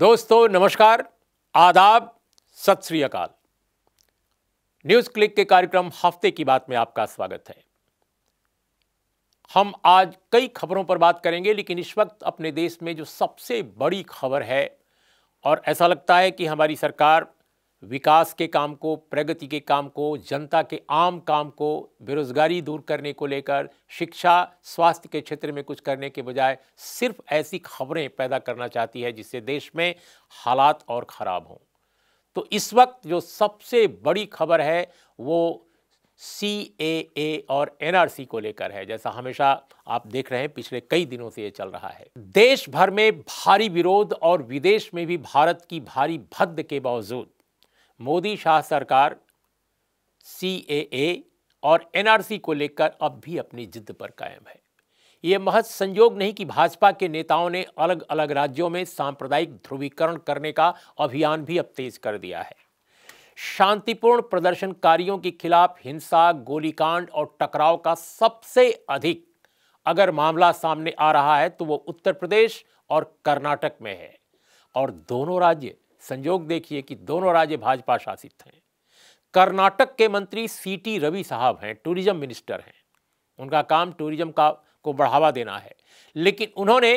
दोस्तों नमस्कार आदाब सत श्री अकाल न्यूज़ क्लिक के कार्यक्रम हफ्ते की बात में आपका स्वागत है हम आज कई खबरों पर बात करेंगे लेकिन इस वक्त अपने देश में जो सबसे बड़ी खबर है और ऐसा लगता है कि हमारी सरकार विकास के काम को प्रगति के काम को जनता के आम काम को बेरोज़गारी दूर करने को लेकर शिक्षा स्वास्थ्य के क्षेत्र में कुछ करने के बजाय सिर्फ ऐसी खबरें पैदा करना चाहती है जिससे देश में हालात और ख़राब हों तो इस वक्त जो सबसे बड़ी खबर है वो सी ए ए और एन आर सी को लेकर है जैसा हमेशा आप देख रहे हैं पिछले कई दिनों से ये चल रहा है देश भर में भारी विरोध और विदेश में भी भारत की भारी भद्द के बावजूद मोदी शाह सरकार सी और एनआरसी को लेकर अब भी अपनी जिद पर कायम है ये महज संयोग नहीं कि भाजपा के नेताओं ने अलग अलग राज्यों में सांप्रदायिक ध्रुवीकरण करने का अभियान भी अब तेज कर दिया है शांतिपूर्ण प्रदर्शनकारियों के खिलाफ हिंसा गोलीकांड और टकराव का सबसे अधिक अगर मामला सामने आ रहा है तो वो उत्तर प्रदेश और कर्नाटक में है और दोनों राज्य संयोग देखिए कि दोनों राज्य भाजपा शासित हैं कर्नाटक के मंत्री सी टी रवि साहब हैं टूरिज्म मिनिस्टर हैं उनका काम टूरिज्म का को बढ़ावा देना है लेकिन उन्होंने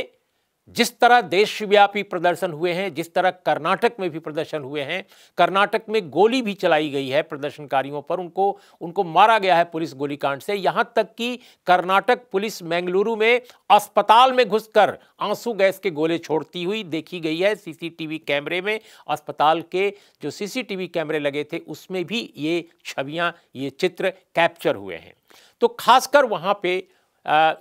जिस तरह देशव्यापी प्रदर्शन हुए हैं जिस तरह कर्नाटक में भी प्रदर्शन हुए हैं कर्नाटक में गोली भी चलाई गई है प्रदर्शनकारियों पर उनको उनको मारा गया है पुलिस गोलीकांड से यहां तक कि कर्नाटक पुलिस मेंगलुरु में अस्पताल में घुसकर आंसू गैस के गोले छोड़ती हुई देखी गई है सीसीटीवी कैमरे में अस्पताल के जो सीसीटीवी कैमरे लगे थे उसमें भी ये छवियाँ ये चित्र कैप्चर हुए हैं तो खासकर वहाँ पर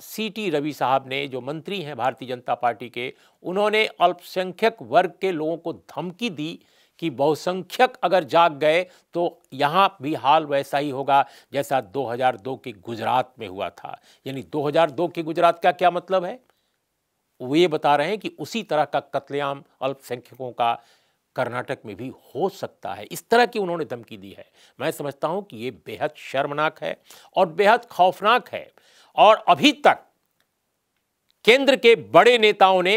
सी टी रवि साहब ने जो मंत्री हैं भारतीय जनता पार्टी के उन्होंने अल्पसंख्यक वर्ग के लोगों को धमकी दी कि बहुसंख्यक अगर जाग गए तो यहाँ भी हाल वैसा ही होगा जैसा 2002 के गुजरात में हुआ था यानी 2002 के गुजरात का क्या मतलब है वो ये बता रहे हैं कि उसी तरह का कत्लेआम अल्पसंख्यकों का कर्नाटक में भी हो सकता है इस तरह की उन्होंने धमकी दी है मैं समझता हूँ कि ये बेहद शर्मनाक है और बेहद खौफनाक है और अभी तक केंद्र के बड़े नेताओं ने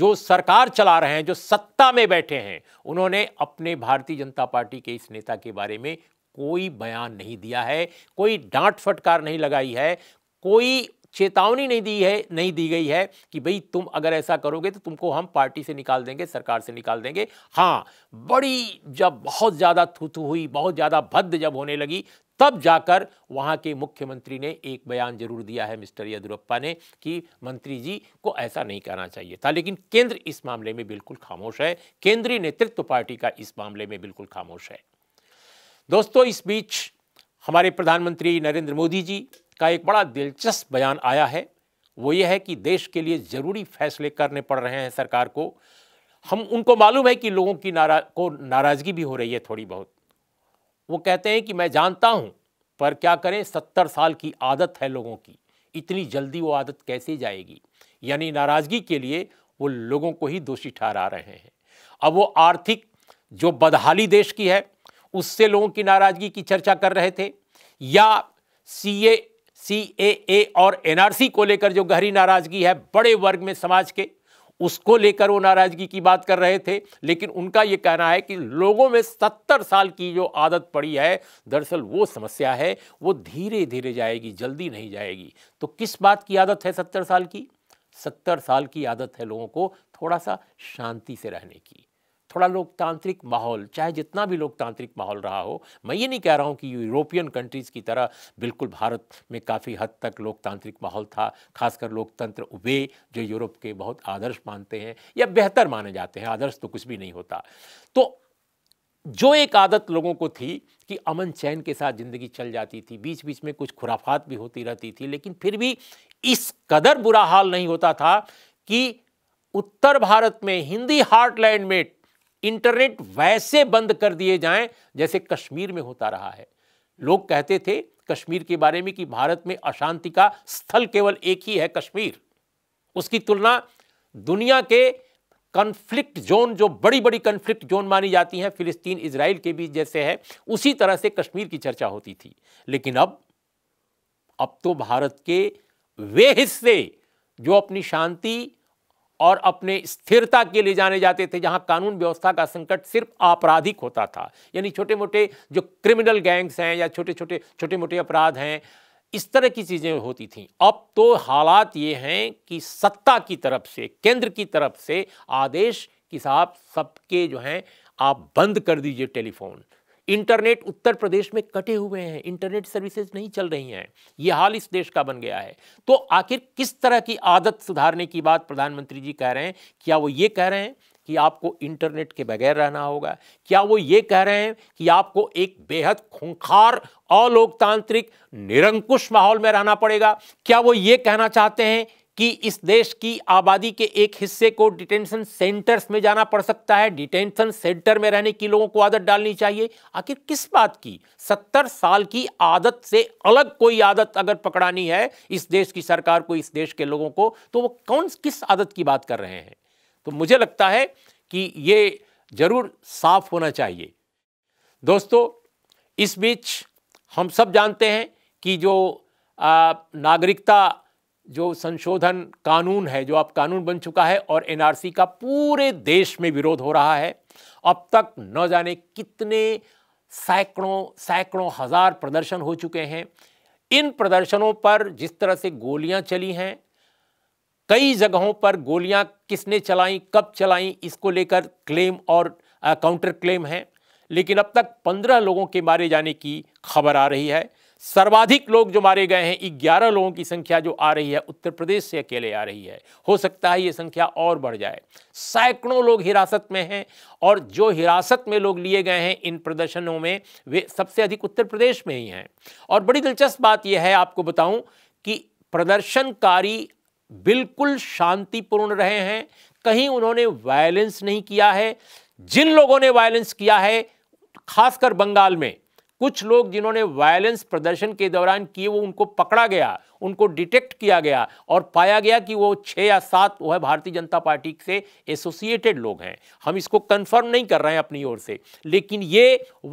जो सरकार चला रहे हैं जो सत्ता में बैठे हैं उन्होंने अपने भारतीय जनता पार्टी के इस नेता के बारे में कोई बयान नहीं दिया है कोई डांट फटकार नहीं लगाई है कोई चेतावनी नहीं दी है नहीं दी गई है कि भाई तुम अगर ऐसा करोगे तो तुमको हम पार्टी से निकाल देंगे सरकार से निकाल देंगे हाँ बड़ी जब बहुत ज़्यादा थूथू हुई बहुत ज़्यादा भद्द जब होने लगी तब जाकर वहाँ के मुख्यमंत्री ने एक बयान जरूर दिया है मिस्टर येदुरप्पा ने कि मंत्री जी को ऐसा नहीं कहना चाहिए था लेकिन केंद्र इस मामले में बिल्कुल खामोश है केंद्रीय नेतृत्व पार्टी का इस मामले में बिल्कुल खामोश है दोस्तों इस बीच हमारे प्रधानमंत्री नरेंद्र मोदी जी का एक बड़ा दिलचस्प बयान आया है वो ये है कि देश के लिए ज़रूरी फैसले करने पड़ रहे हैं सरकार को हम उनको मालूम है कि लोगों की नारा को नाराज़गी भी हो रही है थोड़ी बहुत वो कहते हैं कि मैं जानता हूं पर क्या करें सत्तर साल की आदत है लोगों की इतनी जल्दी वो आदत कैसे जाएगी यानी नाराज़गी के लिए वो लोगों को ही दोषी ठहरा रहे हैं अब वो आर्थिक जो बदहाली देश की है उससे लोगों की नाराज़गी की चर्चा कर रहे थे या सी ए सी ए ए और एनआरसी को लेकर जो गहरी नाराज़गी है बड़े वर्ग में समाज के उसको लेकर वो नाराज़गी की बात कर रहे थे लेकिन उनका ये कहना है कि लोगों में सत्तर साल की जो आदत पड़ी है दरअसल वो समस्या है वो धीरे धीरे जाएगी जल्दी नहीं जाएगी तो किस बात की आदत है सत्तर साल की सत्तर साल की आदत है लोगों को थोड़ा सा शांति से रहने की थोड़ा लोकतांत्रिक माहौल चाहे जितना भी लोकतांत्रिक माहौल रहा हो मैं ये नहीं कह रहा हूँ कि यूरोपियन कंट्रीज़ की तरह बिल्कुल भारत में काफ़ी हद तक लोकतांत्रिक माहौल था खासकर लोकतंत्र वे जो यूरोप के बहुत आदर्श मानते हैं या बेहतर माने जाते हैं आदर्श तो कुछ भी नहीं होता तो जो एक आदत लोगों को थी कि अमन चैन के साथ ज़िंदगी चल जाती थी बीच बीच में कुछ खुराफात भी होती रहती थी लेकिन फिर भी इस कदर बुरा हाल नहीं होता था कि उत्तर भारत में हिंदी हार्टलैंड में इंटरनेट वैसे बंद कर दिए जाएं जैसे कश्मीर में होता रहा है लोग कहते थे कश्मीर के बारे में कि भारत में अशांति का स्थल केवल एक ही है कश्मीर उसकी तुलना दुनिया के कन्फ्लिक्ट जोन जो बड़ी बड़ी कन्फ्लिक्ट जोन मानी जाती हैं फिलिस्तीन इसराइल के बीच जैसे है उसी तरह से कश्मीर की चर्चा होती थी लेकिन अब अब तो भारत के वे हिस्से जो अपनी शांति और अपने स्थिरता के लिए जाने जाते थे जहां कानून व्यवस्था का संकट सिर्फ आपराधिक होता था यानी छोटे मोटे जो क्रिमिनल गैंग्स हैं या छोटे छोटे छोटे मोटे अपराध हैं इस तरह की चीज़ें होती थी अब तो हालात ये हैं कि सत्ता की तरफ से केंद्र की तरफ से आदेश कि साहब सबके जो हैं आप बंद कर दीजिए टेलीफोन इंटरनेट उत्तर प्रदेश में कटे हुए हैं इंटरनेट सर्विसेज नहीं चल रही हैं यह हाल इस देश का बन गया है तो आखिर किस तरह की आदत सुधारने की बात प्रधानमंत्री जी कह रहे हैं क्या वो ये कह रहे हैं कि आपको इंटरनेट के बगैर रहना होगा क्या वो ये कह रहे हैं कि आपको एक बेहद खूंखार अलोकतांत्रिक निरंकुश माहौल में रहना पड़ेगा क्या वो ये कहना चाहते हैं कि इस देश की आबादी के एक हिस्से को डिटेंशन सेंटर्स में जाना पड़ सकता है डिटेंशन सेंटर में रहने की लोगों को आदत डालनी चाहिए आखिर किस बात की सत्तर साल की आदत से अलग कोई आदत अगर पकड़ानी है इस देश की सरकार को इस देश के लोगों को तो वो कौन किस आदत की बात कर रहे हैं तो मुझे लगता है कि ये जरूर साफ होना चाहिए दोस्तों इस बीच हम सब जानते हैं कि जो आ, नागरिकता जो संशोधन कानून है जो अब कानून बन चुका है और एनआरसी का पूरे देश में विरोध हो रहा है अब तक न जाने कितने सैकड़ों सैकड़ों हजार प्रदर्शन हो चुके हैं इन प्रदर्शनों पर जिस तरह से गोलियां चली हैं कई जगहों पर गोलियां किसने चलाई कब चलाई इसको लेकर क्लेम और आ, काउंटर क्लेम है लेकिन अब तक पंद्रह लोगों के मारे जाने की खबर आ रही है सर्वाधिक लोग जो मारे गए हैं ग्यारह लोगों की संख्या जो आ रही है उत्तर प्रदेश से अकेले आ रही है हो सकता है ये संख्या और बढ़ जाए सैकड़ों लोग हिरासत में हैं और जो हिरासत में लोग लिए गए हैं इन प्रदर्शनों में वे सबसे अधिक उत्तर प्रदेश में ही हैं और बड़ी दिलचस्प बात यह है आपको बताऊं कि प्रदर्शनकारी बिल्कुल शांतिपूर्ण रहे हैं कहीं उन्होंने वायलेंस नहीं किया है जिन लोगों ने वायलेंस किया है खासकर बंगाल में कुछ लोग जिन्होंने वायलेंस प्रदर्शन के दौरान किए वो उनको पकड़ा गया उनको डिटेक्ट किया गया और पाया गया कि वो छः या सात वह भारतीय जनता पार्टी से एसोसिएटेड लोग हैं हम इसको कंफर्म नहीं कर रहे हैं अपनी ओर से लेकिन ये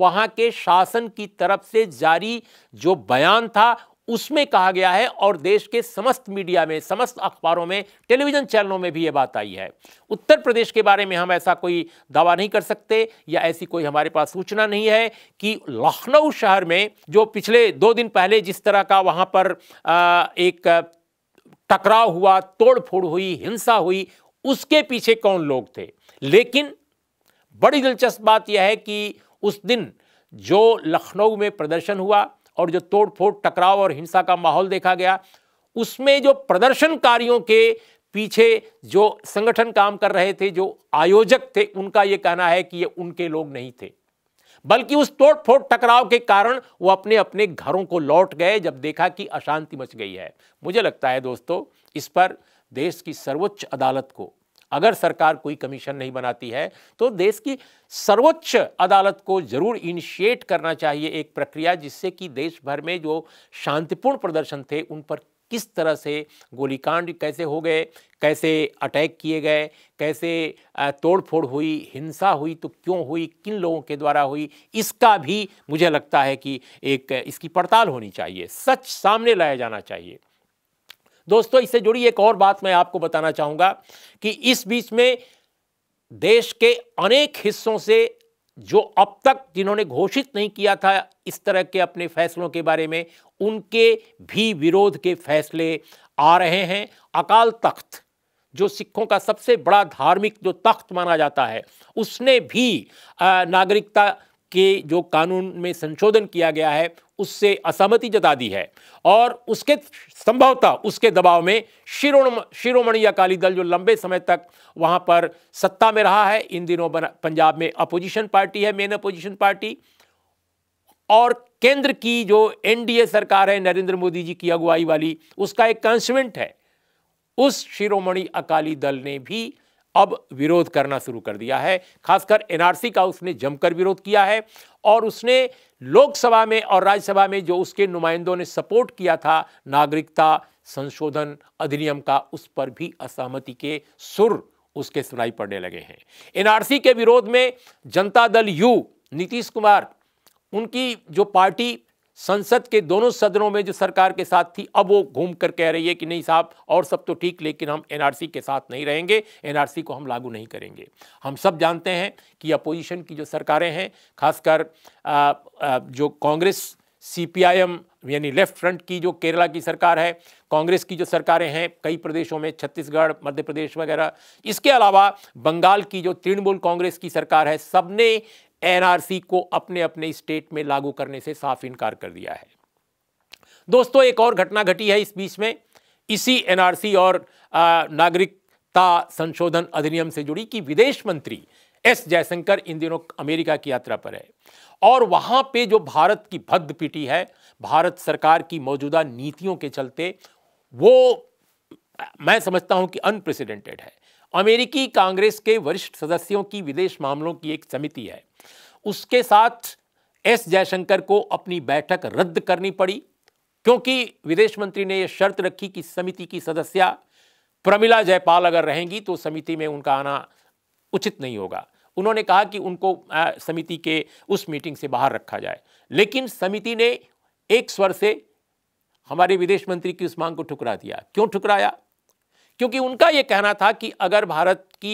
वहाँ के शासन की तरफ से जारी जो बयान था उसमें कहा गया है और देश के समस्त मीडिया में समस्त अखबारों में टेलीविज़न चैनलों में भी ये बात आई है उत्तर प्रदेश के बारे में हम ऐसा कोई दावा नहीं कर सकते या ऐसी कोई हमारे पास सूचना नहीं है कि लखनऊ शहर में जो पिछले दो दिन पहले जिस तरह का वहाँ पर एक टकराव हुआ तोड़फोड़ हुई हिंसा हुई उसके पीछे कौन लोग थे लेकिन बड़ी दिलचस्प बात यह है कि उस दिन जो लखनऊ में प्रदर्शन हुआ और जो तोड़फोड़ टकराव और हिंसा का माहौल देखा गया उसमें जो प्रदर्शनकारियों के पीछे जो संगठन काम कर रहे थे जो आयोजक थे उनका यह कहना है कि ये उनके लोग नहीं थे बल्कि उस तोड़फोड़ टकराव के कारण वो अपने अपने घरों को लौट गए जब देखा कि अशांति मच गई है मुझे लगता है दोस्तों इस पर देश की सर्वोच्च अदालत को अगर सरकार कोई कमीशन नहीं बनाती है तो देश की सर्वोच्च अदालत को जरूर इनिशिएट करना चाहिए एक प्रक्रिया जिससे कि देश भर में जो शांतिपूर्ण प्रदर्शन थे उन पर किस तरह से गोलीकांड कैसे हो गए कैसे अटैक किए गए कैसे तोड़फोड़ हुई हिंसा हुई तो क्यों हुई किन लोगों के द्वारा हुई इसका भी मुझे लगता है कि एक इसकी पड़ताल होनी चाहिए सच सामने लाया जाना चाहिए दोस्तों इससे जुड़ी एक और बात मैं आपको बताना चाहूँगा कि इस बीच में देश के अनेक हिस्सों से जो अब तक जिन्होंने घोषित नहीं किया था इस तरह के अपने फैसलों के बारे में उनके भी विरोध के फैसले आ रहे हैं अकाल तख्त जो सिखों का सबसे बड़ा धार्मिक जो तख्त माना जाता है उसने भी नागरिकता के जो कानून में संशोधन किया गया है उससे असहमति जता दी है और उसके संभवतः उसके दबाव में शिरोम शिरोमणि अकाली दल जो लंबे समय तक वहां पर सत्ता में रहा है इन दिनों पंजाब में अपोजिशन पार्टी है मेन अपोजिशन पार्टी और केंद्र की जो एनडीए सरकार है नरेंद्र मोदी जी की अगुवाई वाली उसका एक कंस्टेंट है उस शिरोमणि अकाली दल ने भी अब विरोध करना शुरू कर दिया है खासकर एनआरसी का उसने जमकर विरोध किया है और उसने लोकसभा में और राज्यसभा में जो उसके नुमाइंदों ने सपोर्ट किया था नागरिकता संशोधन अधिनियम का उस पर भी असहमति के सुर उसके सुनाई पड़ने लगे हैं एनआरसी के विरोध में जनता दल यू नीतीश कुमार उनकी जो पार्टी संसद के दोनों सदनों में जो सरकार के साथ थी अब वो घूम कर कह रही है कि नहीं साहब और सब तो ठीक लेकिन हम एनआरसी के साथ नहीं रहेंगे एनआरसी को हम लागू नहीं करेंगे हम सब जानते हैं कि अपोजिशन की जो सरकारें हैं खासकर जो कांग्रेस सीपीआईएम यानी लेफ्ट फ्रंट की जो केरला की सरकार है कांग्रेस की जो सरकारें हैं कई प्रदेशों में छत्तीसगढ़ मध्य प्रदेश वगैरह इसके अलावा बंगाल की जो तृणमूल कांग्रेस की सरकार है सबने एनआरसी को अपने अपने स्टेट में लागू करने से साफ इनकार कर दिया है दोस्तों एक और घटना घटी है इस बीच में इसी एनआरसी और नागरिकता संशोधन अधिनियम से जुड़ी कि विदेश मंत्री एस जयशंकर इन दिनों अमेरिका की यात्रा पर है और वहां पे जो भारत की भद्द पिटी है भारत सरकार की मौजूदा नीतियों के चलते वो मैं समझता हूं कि अनप्रेसिडेंटेड है अमेरिकी कांग्रेस के वरिष्ठ सदस्यों की विदेश मामलों की एक समिति है उसके साथ एस जयशंकर को अपनी बैठक रद्द करनी पड़ी क्योंकि विदेश मंत्री ने यह शर्त रखी कि समिति की सदस्य प्रमिला जयपाल अगर रहेंगी तो समिति में उनका आना उचित नहीं होगा उन्होंने कहा कि उनको समिति के उस मीटिंग से बाहर रखा जाए लेकिन समिति ने एक स्वर से हमारे विदेश मंत्री की उस मांग को ठुकरा दिया क्यों ठुकराया क्योंकि उनका ये कहना था कि अगर भारत की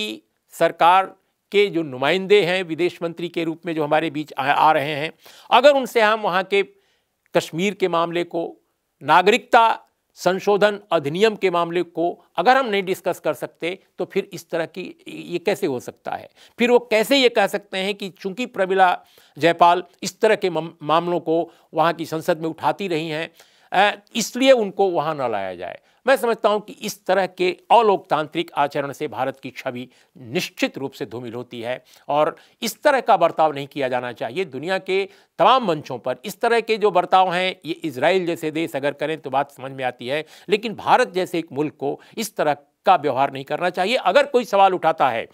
सरकार के जो नुमाइंदे हैं विदेश मंत्री के रूप में जो हमारे बीच आ, आ रहे हैं अगर उनसे हम वहाँ के कश्मीर के मामले को नागरिकता संशोधन अधिनियम के मामले को अगर हम नहीं डिस्कस कर सकते तो फिर इस तरह की ये कैसे हो सकता है फिर वो कैसे ये कह सकते हैं कि चूंकि प्रमिला जयपाल इस तरह के मामलों को वहाँ की संसद में उठाती रही हैं इसलिए उनको वहाँ न लाया जाए मैं समझता हूं कि इस तरह के अलोकतांत्रिक आचरण से भारत की छवि निश्चित रूप से धूमिल होती है और इस तरह का बर्ताव नहीं किया जाना चाहिए दुनिया के तमाम मंचों पर इस तरह के जो बर्ताव हैं ये इसराइल जैसे देश अगर करें तो बात समझ में आती है लेकिन भारत जैसे एक मुल्क को इस तरह का व्यवहार नहीं करना चाहिए अगर कोई सवाल उठाता है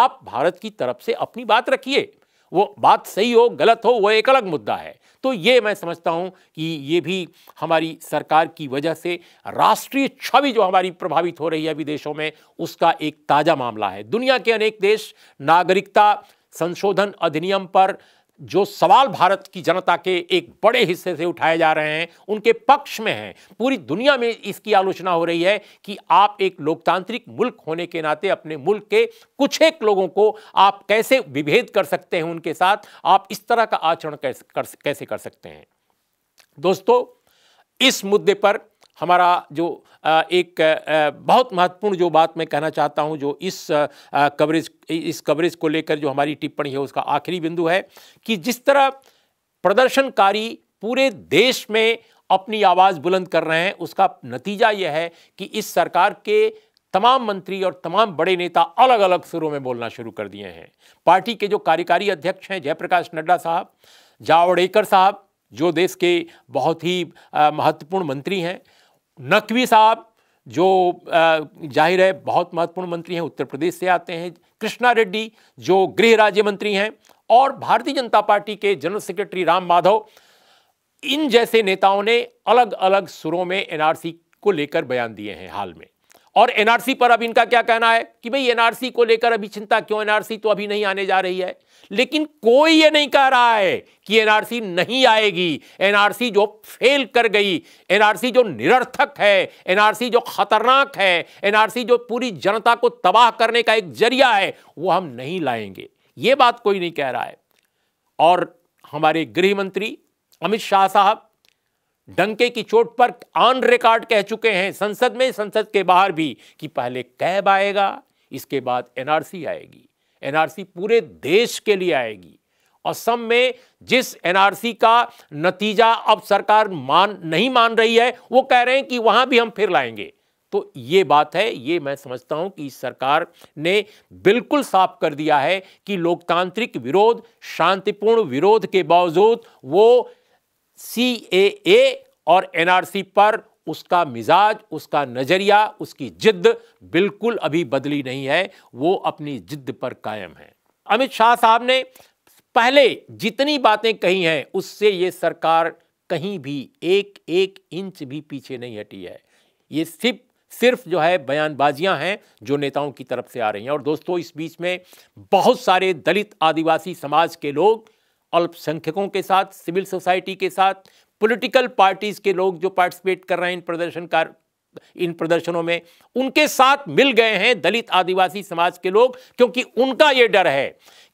आप भारत की तरफ से अपनी बात रखिए वो बात सही हो गलत हो वह एक अलग मुद्दा है तो ये मैं समझता हूँ कि ये भी हमारी सरकार की वजह से राष्ट्रीय छवि जो हमारी प्रभावित हो रही है विदेशों में उसका एक ताज़ा मामला है दुनिया के अनेक देश नागरिकता संशोधन अधिनियम पर जो सवाल भारत की जनता के एक बड़े हिस्से से उठाए जा रहे हैं उनके पक्ष में हैं पूरी दुनिया में इसकी आलोचना हो रही है कि आप एक लोकतांत्रिक मुल्क होने के नाते अपने मुल्क के कुछ एक लोगों को आप कैसे विभेद कर सकते हैं उनके साथ आप इस तरह का आचरण कैसे कर, कैसे कर सकते हैं दोस्तों इस मुद्दे पर हमारा जो एक बहुत महत्वपूर्ण जो बात मैं कहना चाहता हूं जो इस कवरेज इस कवरेज को लेकर जो हमारी टिप्पणी है उसका आखिरी बिंदु है कि जिस तरह प्रदर्शनकारी पूरे देश में अपनी आवाज़ बुलंद कर रहे हैं उसका नतीजा यह है कि इस सरकार के तमाम मंत्री और तमाम बड़े नेता अलग अलग सुरों में बोलना शुरू कर दिए हैं पार्टी के जो कार्यकारी अध्यक्ष हैं जयप्रकाश नड्डा साहब जावड़ेकर साहब जो देश के बहुत ही महत्वपूर्ण मंत्री हैं नकवी साहब जो जाहिर है बहुत महत्वपूर्ण मंत्री हैं उत्तर प्रदेश से आते हैं कृष्णा रेड्डी जो गृह राज्य मंत्री हैं और भारतीय जनता पार्टी के जनरल सेक्रेटरी राम माधव इन जैसे नेताओं ने अलग अलग सुरों में एनआरसी को लेकर बयान दिए हैं हाल में और एनआरसी पर अब इनका क्या कहना है कि भाई एनआरसी को लेकर अभी चिंता क्यों एनआरसी तो अभी नहीं आने जा रही है लेकिन कोई ये नहीं कह रहा है कि एनआरसी नहीं आएगी एनआरसी जो फेल कर गई एनआरसी जो निरर्थक है एनआरसी जो खतरनाक है एनआरसी जो पूरी जनता को तबाह करने का एक जरिया है वो हम नहीं लाएंगे ये बात कोई नहीं कह रहा है और हमारे गृह मंत्री अमित शाह साहब डंके की चोट पर ऑन रिकॉर्ड कह चुके हैं संसद में संसद के बाहर भी कि पहले कैब आएगा इसके बाद एनआरसी आएगी एनआरसी पूरे देश के लिए आएगी असम में जिस एनआरसी का नतीजा अब सरकार मान नहीं मान रही है वो कह रहे हैं कि वहां भी हम फिर लाएंगे तो ये बात है ये मैं समझता हूं कि सरकार ने बिल्कुल साफ कर दिया है कि लोकतांत्रिक विरोध शांतिपूर्ण विरोध के बावजूद वो सी ए ए और एनआरसी पर उसका मिजाज उसका नज़रिया उसकी जिद्द बिल्कुल अभी बदली नहीं है वो अपनी जिद्द पर कायम है अमित शाह साहब ने पहले जितनी बातें कही हैं उससे ये सरकार कहीं भी एक एक इंच भी पीछे नहीं हटी है ये सिर्फ सिर्फ जो है बयानबाजियां हैं जो नेताओं की तरफ से आ रही हैं और दोस्तों इस बीच में बहुत सारे दलित आदिवासी समाज के लोग अल्पसंख्यकों के साथ सिविल सोसाइटी के साथ पॉलिटिकल पार्टीज के लोग जो पार्टिसिपेट कर रहे हैं इन प्रदर्शनकार इन प्रदर्शनों में उनके साथ मिल गए हैं दलित आदिवासी समाज के लोग क्योंकि उनका ये डर है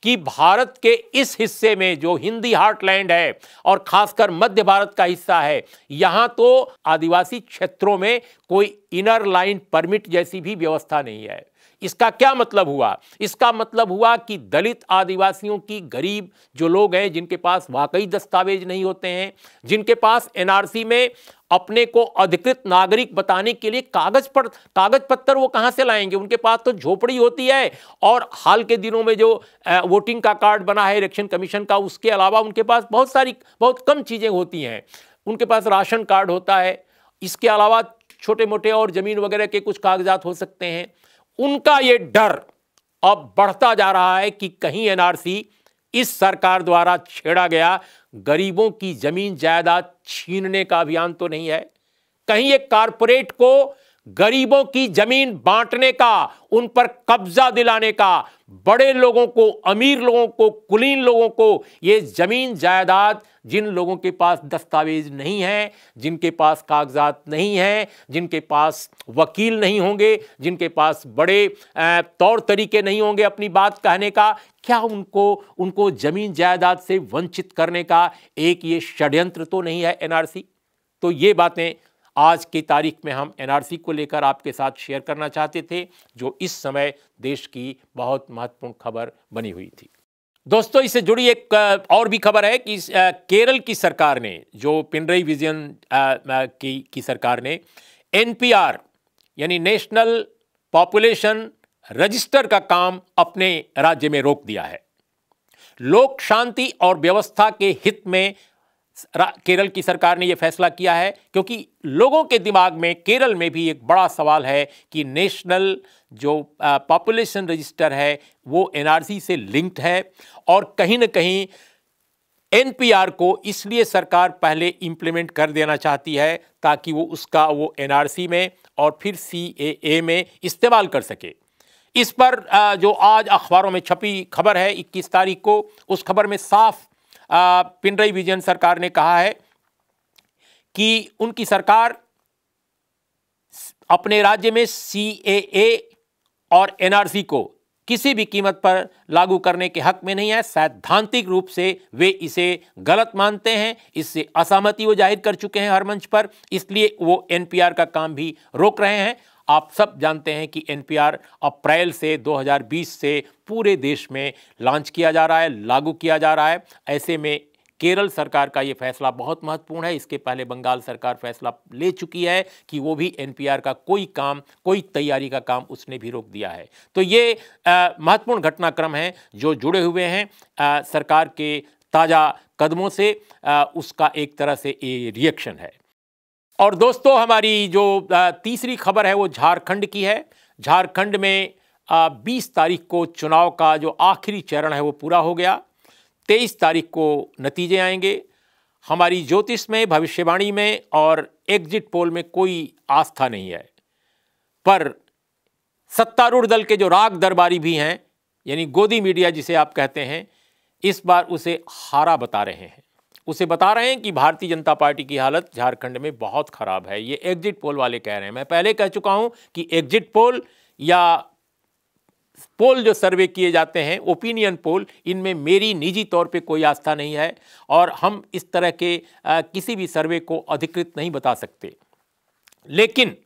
कि भारत के इस हिस्से में जो हिंदी हार्टलैंड है और खासकर मध्य भारत का हिस्सा है यहाँ तो आदिवासी क्षेत्रों में कोई इनर लाइन परमिट जैसी भी व्यवस्था नहीं है इसका क्या मतलब हुआ इसका मतलब हुआ कि दलित आदिवासियों की गरीब जो लोग हैं जिनके पास वाकई दस्तावेज नहीं होते हैं जिनके पास एनआरसी में अपने को अधिकृत नागरिक बताने के लिए कागज पर कागज पत्तर वो कहाँ से लाएंगे उनके पास तो झोपड़ी होती है और हाल के दिनों में जो वोटिंग का कार्ड बना है इलेक्शन कमीशन का उसके अलावा उनके पास बहुत सारी बहुत कम चीज़ें होती हैं उनके पास राशन कार्ड होता है इसके अलावा छोटे मोटे और ज़मीन वगैरह के कुछ कागजात हो सकते हैं उनका ये डर अब बढ़ता जा रहा है कि कहीं एनआरसी इस सरकार द्वारा छेड़ा गया गरीबों की जमीन जायदाद छीनने का अभियान तो नहीं है कहीं एक कारपोरेट को गरीबों की जमीन बांटने का उन पर कब्जा दिलाने का बड़े लोगों को अमीर लोगों को कुलीन लोगों को ये जमीन जायदाद जिन लोगों के पास दस्तावेज नहीं हैं जिनके पास कागजात नहीं हैं जिनके पास वकील नहीं होंगे जिनके पास बड़े तौर तरीके नहीं होंगे अपनी बात कहने का क्या उनको उनको ज़मीन जायदाद से वंचित करने का एक ये षड्यंत्र तो नहीं है एनआरसी तो ये बातें आज की तारीख में हम एनआरसी को लेकर आपके साथ शेयर करना चाहते थे जो इस समय देश की बहुत महत्वपूर्ण खबर बनी हुई थी दोस्तों इससे जुड़ी एक और भी खबर है कि केरल की सरकार ने जो पिनरई विजन की की सरकार ने एनपीआर यानी नेशनल पॉपुलेशन रजिस्टर का काम अपने राज्य में रोक दिया है लोक शांति और व्यवस्था के हित में केरल की सरकार ने यह फैसला किया है क्योंकि लोगों के दिमाग में केरल में भी एक बड़ा सवाल है कि नेशनल जो पॉपुलेशन रजिस्टर है वो एनआरसी से लिंक्ड है और कहीं ना कहीं एनपीआर को इसलिए सरकार पहले इम्प्लीमेंट कर देना चाहती है ताकि वो उसका वो एनआरसी में और फिर सीएए में इस्तेमाल कर सके इस पर जो आज अखबारों में छपी खबर है 21 तारीख को उस खबर में साफ पिनरई विजयन सरकार ने कहा है कि उनकी सरकार अपने राज्य में सी और एनआरसी को किसी भी कीमत पर लागू करने के हक में नहीं है सैद्धांतिक रूप से वे इसे गलत मानते हैं इससे असहमति वो जाहिर कर चुके हैं हर मंच पर इसलिए वो एनपीआर का काम भी रोक रहे हैं आप सब जानते हैं कि एन अप्रैल से 2020 से पूरे देश में लॉन्च किया जा रहा है लागू किया जा रहा है ऐसे में केरल सरकार का ये फैसला बहुत महत्वपूर्ण है इसके पहले बंगाल सरकार फैसला ले चुकी है कि वो भी एन का कोई काम कोई तैयारी का काम उसने भी रोक दिया है तो ये महत्वपूर्ण घटनाक्रम है जो जुड़े हुए हैं आ, सरकार के ताज़ा कदमों से आ, उसका एक तरह से ये रिएक्शन है और दोस्तों हमारी जो तीसरी खबर है वो झारखंड की है झारखंड में 20 तारीख को चुनाव का जो आखिरी चरण है वो पूरा हो गया 23 तारीख को नतीजे आएंगे हमारी ज्योतिष में भविष्यवाणी में और एग्जिट पोल में कोई आस्था नहीं है पर सत्तारूढ़ दल के जो राग दरबारी भी हैं यानी गोदी मीडिया जिसे आप कहते हैं इस बार उसे हारा बता रहे हैं उसे बता रहे हैं कि भारतीय जनता पार्टी की हालत झारखंड में बहुत ख़राब है ये एग्जिट पोल वाले कह रहे हैं मैं पहले कह चुका हूं कि एग्जिट पोल या पोल जो सर्वे किए जाते हैं ओपिनियन पोल इनमें मेरी निजी तौर पे कोई आस्था नहीं है और हम इस तरह के आ, किसी भी सर्वे को अधिकृत नहीं बता सकते लेकिन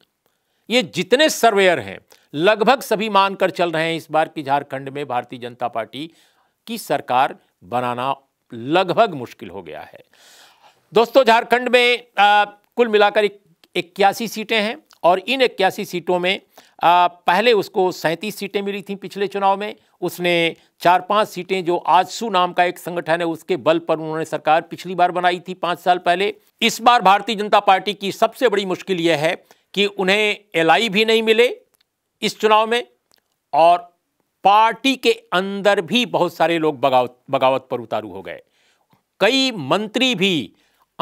ये जितने सर्वेयर हैं लगभग सभी मानकर चल रहे हैं इस बार की झारखंड में भारतीय जनता पार्टी की सरकार बनाना लगभग मुश्किल हो गया है दोस्तों झारखंड में आ, कुल मिलाकर इक्यासी सीटें हैं और इन इक्यासी सीटों में आ, पहले उसको सैंतीस सीटें मिली थी पिछले चुनाव में उसने चार पांच सीटें जो आजसू नाम का एक संगठन है उसके बल पर उन्होंने सरकार पिछली बार बनाई थी पाँच साल पहले इस बार भारतीय जनता पार्टी की सबसे बड़ी मुश्किल यह है कि उन्हें एल भी नहीं मिले इस चुनाव में और पार्टी के अंदर भी बहुत सारे लोग बगावत बगावत पर उतारू हो गए कई मंत्री भी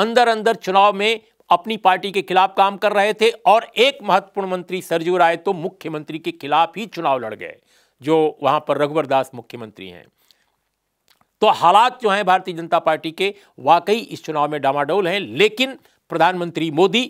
अंदर अंदर चुनाव में अपनी पार्टी के खिलाफ काम कर रहे थे और एक महत्वपूर्ण मंत्री सरजू राय तो मुख्यमंत्री के खिलाफ ही चुनाव लड़ गए जो वहां पर रघुवर दास मुख्यमंत्री हैं तो हालात जो हैं भारतीय जनता पार्टी के वाकई इस चुनाव में डामाडोल हैं लेकिन प्रधानमंत्री मोदी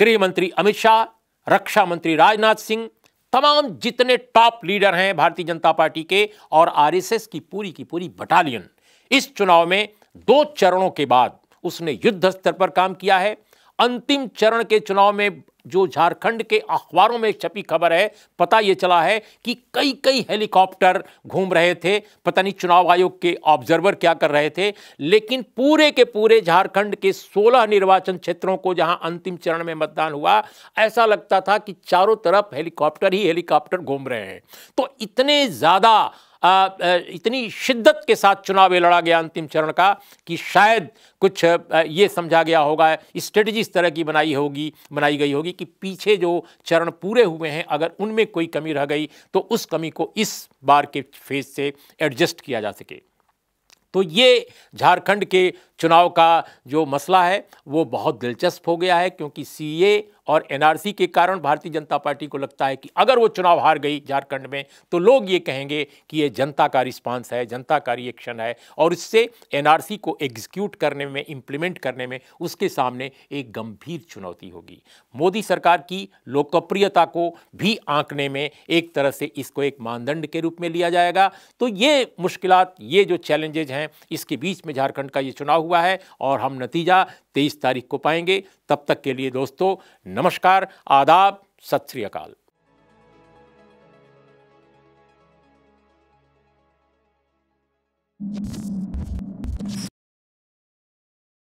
गृह मंत्री अमित शाह रक्षा मंत्री राजनाथ सिंह तमाम जितने टॉप लीडर हैं भारतीय जनता पार्टी के और आरएसएस की पूरी की पूरी बटालियन इस चुनाव में दो चरणों के बाद उसने युद्ध स्तर पर काम किया है अंतिम चरण के चुनाव में जो झारखंड के अखबारों में छपी खबर है पता ये चला है कि कई कई हेलीकॉप्टर घूम रहे थे पता नहीं चुनाव आयोग के ऑब्जर्वर क्या कर रहे थे लेकिन पूरे के पूरे झारखंड के 16 निर्वाचन क्षेत्रों को जहां अंतिम चरण में मतदान हुआ ऐसा लगता था कि चारों तरफ हेलीकॉप्टर ही हेलीकॉप्टर घूम रहे हैं तो इतने ज़्यादा इतनी शिद्दत के साथ चुनाव लड़ा गया अंतिम चरण का कि शायद कुछ ये समझा गया होगा स्ट्रेटजी इस तरह की बनाई होगी बनाई गई होगी कि पीछे जो चरण पूरे हुए हैं अगर उनमें कोई कमी रह गई तो उस कमी को इस बार के फेज से एडजस्ट किया जा सके तो ये झारखंड के चुनाव का जो मसला है वो बहुत दिलचस्प हो गया है क्योंकि सीए और एनआरसी के कारण भारतीय जनता पार्टी को लगता है कि अगर वो चुनाव हार गई झारखंड में तो लोग ये कहेंगे कि ये जनता का रिस्पांस है जनता का रिएक्शन है और इससे एनआरसी को एग्जीक्यूट करने में इम्प्लीमेंट करने में उसके सामने एक गंभीर चुनौती होगी मोदी सरकार की लोकप्रियता को भी आंकने में एक तरह से इसको एक मानदंड के रूप में लिया जाएगा तो ये मुश्किल ये जो चैलेंजेज हैं इसके बीच में झारखंड का ये चुनाव हुआ है और हम नतीजा तेईस तारीख को पाएंगे तब तक के लिए दोस्तों नमस्कार आदाब सत श्री अकाल you